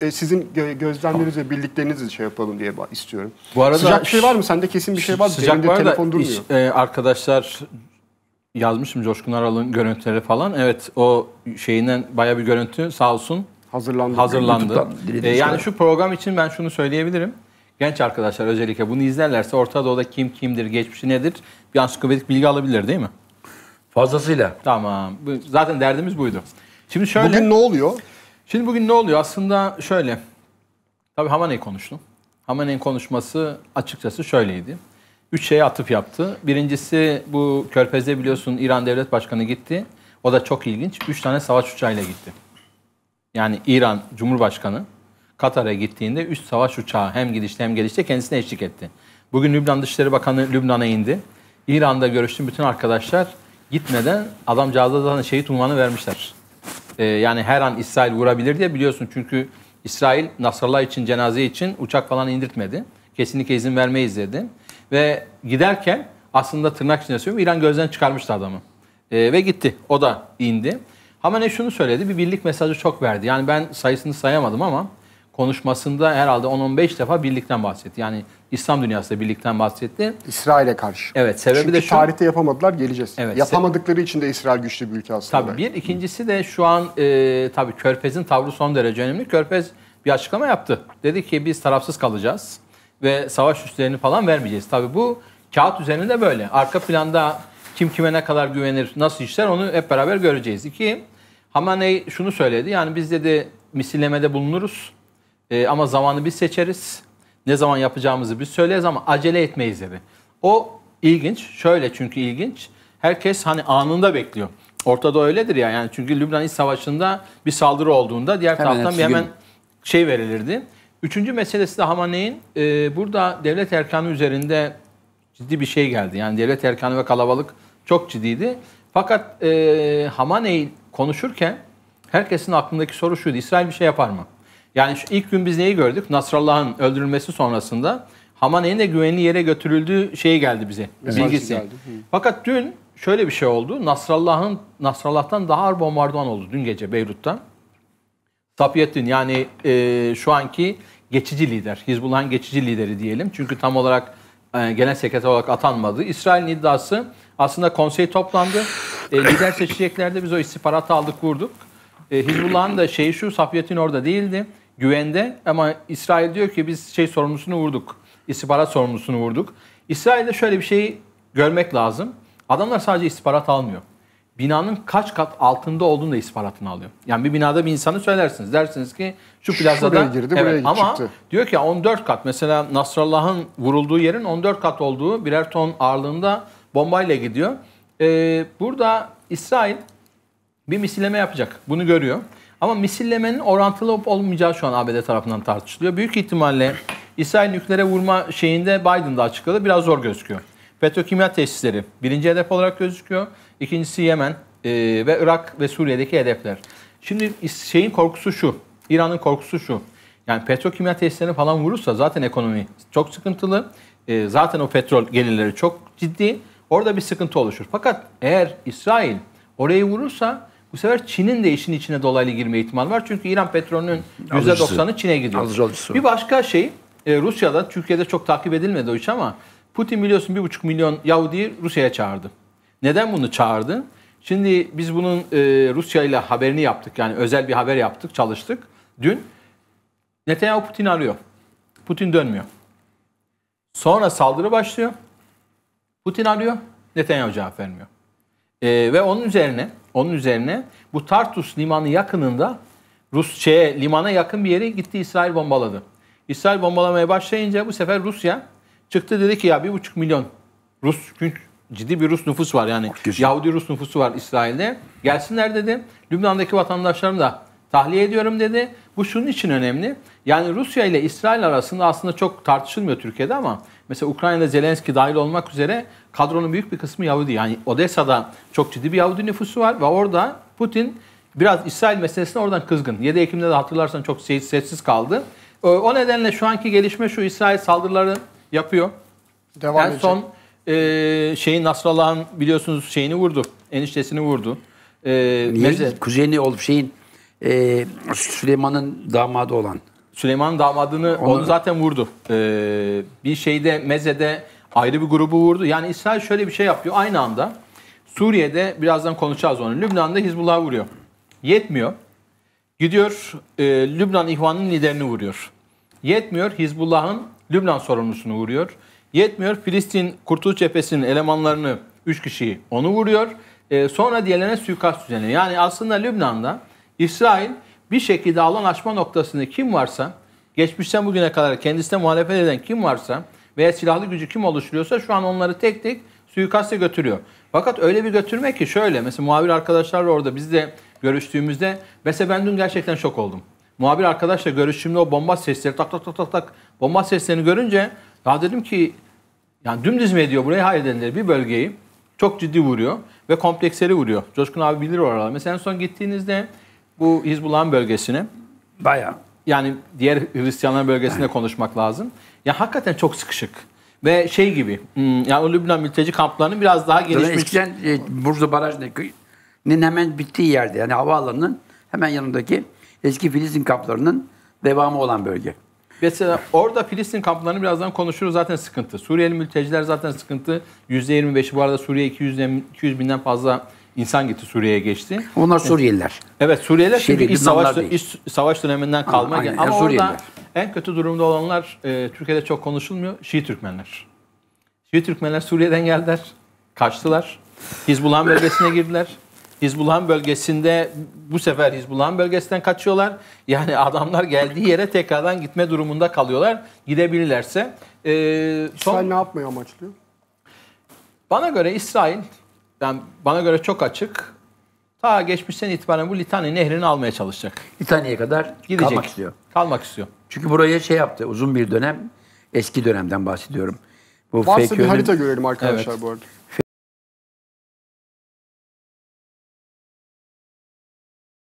e, sizin gö gözlemleriniz ve bildiklerinizi şey yapalım diye istiyorum. Bu arada sıcak bir şey var mı? Sende kesin bir şey var mı? Sıcak Cebinde var telefon durmuyor. Iş, e, arkadaşlar yazmışım Coşkun Aral'ın görüntüleri falan. Evet o şeyinden baya bir görüntü sağ olsun hazırlandı. hazırlandı. E, şey yani şu program için ben şunu söyleyebilirim. Genç arkadaşlar özellikle bunu izlerlerse Orta Doğu'da kim kimdir, geçmişi nedir bir ansiklopedik bilgi alabilir değil mi? Fazlasıyla. Tamam. Zaten derdimiz buydu. Şimdi şöyle... Bugün ne oluyor? Şimdi bugün ne oluyor? Aslında şöyle. Tabii Hamaney konuştum. Hamaney'in konuşması açıkçası şöyleydi. Üç şeye atıf yaptı. Birincisi bu Körfez'e biliyorsun İran Devlet Başkanı gitti. O da çok ilginç. Üç tane savaş uçağıyla gitti. Yani İran Cumhurbaşkanı Katar'a gittiğinde üç savaş uçağı hem gidişte hem gelişte kendisine eşlik etti. Bugün Lübnan Dışişleri Bakanı Lübnan'a indi. İran'da görüştüm bütün arkadaşlar gitmeden adamcağıza zaten şehit unvanı vermişler. E, yani her an İsrail vurabilir diye biliyorsun çünkü İsrail Nasrallah için cenaze için uçak falan indirtmedi. Kesinlikle izin vermeyiz dedi. Ve giderken aslında tırnak içinde söylüyorum İran gözden çıkarmıştı adamı. E, ve gitti. O da indi. Hamenei şunu söyledi. Bir birlik mesajı çok verdi. Yani ben sayısını sayamadım ama konuşmasında herhalde 10-15 defa birlikten bahsetti. Yani İslam dünyasında birlikten bahsetti. İsrail'e karşı. Evet sebebi Çünkü de şu. tarihte yapamadılar geleceğiz. Evet, Yapamadıkları için de İsrail güçlü bir ülke aslında. Tabii bir ikincisi de şu an e, tabii Körfez'in tavrı son derece önemli. Körfez bir açıklama yaptı. Dedi ki biz tarafsız kalacağız ve savaş üslerini falan vermeyeceğiz. Tabii bu kağıt üzerinde böyle. Arka planda kim kime ne kadar güvenir, nasıl işler onu hep beraber göreceğiz. İki, Hamaney şunu söyledi. Yani biz dedi misillemede bulunuruz e, ama zamanı biz seçeriz. Ne zaman yapacağımızı biz söyleriz ama acele etmeyiz dedi. O ilginç. Şöyle çünkü ilginç. Herkes hani anında bekliyor. Ortada öyledir ya. Yani çünkü Lübnan İç Savaşı'nda bir saldırı olduğunda diğer hemen taraftan bir hemen şey verilirdi. Üçüncü meselesi de Hamaney'in e, ee, burada devlet erkanı üzerinde ciddi bir şey geldi. Yani devlet erkanı ve kalabalık çok ciddiydi. Fakat e, Hamaney konuşurken herkesin aklındaki soru şuydu. İsrail bir şey yapar mı? Yani şu ilk gün biz neyi gördük? Nasrallah'ın öldürülmesi sonrasında Hamane'nin de güvenli yere götürüldüğü şey geldi bize. Mesajı bilgisi. Geldi. Fakat dün şöyle bir şey oldu. Nasrallah'ın Nasrallah'tan daha ağır bombardıman oldu dün gece Beyrut'tan. Sapiyettin yani e, şu anki geçici lider, Hizbullah'ın geçici lideri diyelim. Çünkü tam olarak e, genel sekreter olarak atanmadı. İsrail'in iddiası aslında konsey toplandı. E, lider seçeceklerde biz o istihbaratı aldık vurduk. E, Hizbullah'ın da şeyi şu, Sapiyettin orada değildi güvende ama İsrail diyor ki biz şey sorumlusunu vurduk. İstihbarat sorumlusunu vurduk. İsrail'de şöyle bir şeyi görmek lazım. Adamlar sadece istihbarat almıyor. Binanın kaç kat altında olduğunu da istihbaratını alıyor. Yani bir binada bir insanı söylersiniz. Dersiniz ki şu plazada Şuraya girdi, evet, buraya ama çıktı. diyor ki 14 kat. Mesela Nasrallah'ın vurulduğu yerin 14 kat olduğu birer ton ağırlığında bombayla gidiyor. Ee, burada İsrail bir misilleme yapacak. Bunu görüyor. Ama misillemenin orantılı olup olmayacağı şu an ABD tarafından tartışılıyor. Büyük ihtimalle İsrail nükleere vurma şeyinde Biden'da açıkladı. Biraz zor gözüküyor. Petrokimya tesisleri birinci hedef olarak gözüküyor. İkincisi Yemen e, ve Irak ve Suriye'deki hedefler. Şimdi şeyin korkusu şu. İran'ın korkusu şu. Yani petrokimya tesislerini falan vurursa zaten ekonomi çok sıkıntılı. E, zaten o petrol gelirleri çok ciddi. Orada bir sıkıntı oluşur. Fakat eğer İsrail orayı vurursa bu sefer Çin'in de işin içine dolaylı girme ihtimali var. Çünkü İran petrolünün %90'ı Çin'e gidiyor. Alıcı, alıcısı. Bir başka şey e, Rusya'da, Türkiye'de çok takip edilmedi o iş ama Putin biliyorsun 1,5 milyon Yahudi'yi Rusya'ya çağırdı. Neden bunu çağırdı? Şimdi biz bunun e, Rusya ile haberini yaptık. Yani özel bir haber yaptık, çalıştık. Dün Netanyahu Putin arıyor. Putin dönmüyor. Sonra saldırı başlıyor. Putin arıyor. Netanyahu cevap vermiyor. E, ve onun üzerine onun üzerine bu Tartus limanı yakınında Rus şeye, limana yakın bir yere gitti İsrail bombaladı. İsrail bombalamaya başlayınca bu sefer Rusya çıktı dedi ki ya bir buçuk milyon Rus çünkü ciddi bir Rus nüfus var yani Yahudi Rus nüfusu var İsrail'de. Gelsinler dedi. Lübnan'daki vatandaşlarımı da tahliye ediyorum dedi. Bu şunun için önemli. Yani Rusya ile İsrail arasında aslında çok tartışılmıyor Türkiye'de ama mesela Ukrayna'da Zelenski dahil olmak üzere kadronun büyük bir kısmı Yahudi. Yani Odessa'da çok ciddi bir Yahudi nüfusu var ve orada Putin biraz İsrail meselesine oradan kızgın. 7 Ekim'de de hatırlarsan çok sessiz kaldı. Ee, o nedenle şu anki gelişme şu İsrail saldırıları yapıyor. Devam en son e, şeyin Nasrallah'ın biliyorsunuz şeyini vurdu. Eniştesini vurdu. E, Niye? Meze... Kuzeni olup şeyin e, Süleyman'ın damadı olan. Süleyman'ın damadını onu, onu zaten vurdu. Ee, bir şeyde Meze'de ayrı bir grubu vurdu. Yani İsrail şöyle bir şey yapıyor aynı anda. Suriye'de birazdan konuşacağız onu. Lübnan'da Hizbullah vuruyor. Yetmiyor. Gidiyor e, Lübnan İhvan'ın liderini vuruyor. Yetmiyor Hizbullah'ın Lübnan sorumlusunu vuruyor. Yetmiyor Filistin Kurtuluş Cephesi'nin elemanlarını 3 kişiyi onu vuruyor. E, sonra diğerlerine suikast düzenliyor. Yani aslında Lübnan'da İsrail bir şekilde alan açma noktasını kim varsa, geçmişten bugüne kadar kendisine muhalefet eden kim varsa veya silahlı gücü kim oluşturuyorsa şu an onları tek tek suikaste götürüyor. Fakat öyle bir götürme ki şöyle mesela muhabir arkadaşlar orada biz de görüştüğümüzde mesela ben dün gerçekten şok oldum. Muhabir arkadaşla görüştüğümde o bomba sesleri tak tak tak tak tak bomba seslerini görünce ya dedim ki yani dümdüz mü ediyor buraya Hayır dediler bir bölgeyi. Çok ciddi vuruyor ve kompleksleri vuruyor. Coşkun abi bilir oraları. Mesela en son gittiğinizde bu Hizbullah'ın bölgesine Bayağı. Yani diğer Hristiyanların bölgesinde konuşmak lazım. Ya hakikaten çok sıkışık. Ve şey gibi, hmm, yani o Lübnan mülteci kamplarının biraz daha gelişmiş. Eskiden e, Bursa Barajı'nın hemen bittiği yerde, yani havaalanının hemen yanındaki eski Filistin kamplarının devamı olan bölge. Mesela orada Filistin kamplarını birazdan konuşuruz zaten sıkıntı. Suriyeli mülteciler zaten sıkıntı. %25'i bu arada Suriye 200, 200 binden fazla insan gitti Suriye'ye geçti. Onlar Suriyeliler. Evet Suriyeliler Şimdi şey, iç savaş, değil. iç savaş döneminden kalma. Aynen, Ama Suriyeliler. orada en kötü durumda olanlar e, Türkiye'de çok konuşulmuyor. Şii Türkmenler. Şii Türkmenler Suriye'den geldiler. Kaçtılar. Hizbullah'ın bölgesine girdiler. Hizbullah'ın bölgesinde bu sefer Hizbullah'ın bölgesinden kaçıyorlar. Yani adamlar geldiği yere tekrardan gitme durumunda kalıyorlar. Gidebilirlerse. E, son... İsrail ne yapmaya amaçlıyor? Bana göre İsrail yani bana göre çok açık. Ta geçmişten itibaren bu Litani nehrini almaya çalışacak. Litani'ye kadar Gidecek. kalmak istiyor. Kalmak istiyor. Çünkü buraya şey yaptı uzun bir dönem eski dönemden bahsediyorum. Bu Varsa bir FK'nın harita görelim arkadaşlar Evet. bu arada.